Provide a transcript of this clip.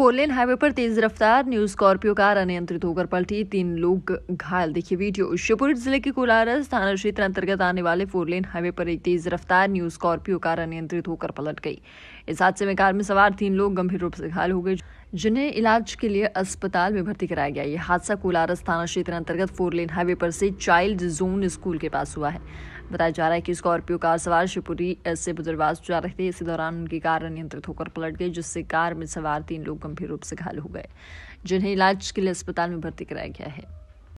four lane highway पर तेज रफ्तार new Scorpio car अनियंत्रित होकर पलटी तीन लोग घायल देखिए वीडियो शिवपुरी जिले के कोलारस थाना क्षेत्र अंतर्गत आने वाले लेन हाईवे पर एक तेज रफ्तार न्यू स्कॉर्पियो कार अनियंत्रित होकर पलट गई इस हादसे में कार में सवार तीन लोग गंभीर रूप से घायल हो गए जिन्हें इलाज के लिए अस्पताल में भर्ती कराया गया यह हादसा कोलारस थाना क्षेत्र अंतर्गत फोरलेन हाईवे पर से चाइल्ड जोन स्कूल के पास हुआ है बताया जा रहा है कि स्कॉर्पियो कार सवार शिवपुरी से बुजुर्वास जा रहे थे इसी दौरान उनकी कार अनियंत्रित होकर पलट गई जिससे कार में सवार तीन लोग गंभीर रूप से घायल हो गए जिन्हें इलाज के लिए अस्पताल में भर्ती कराया गया है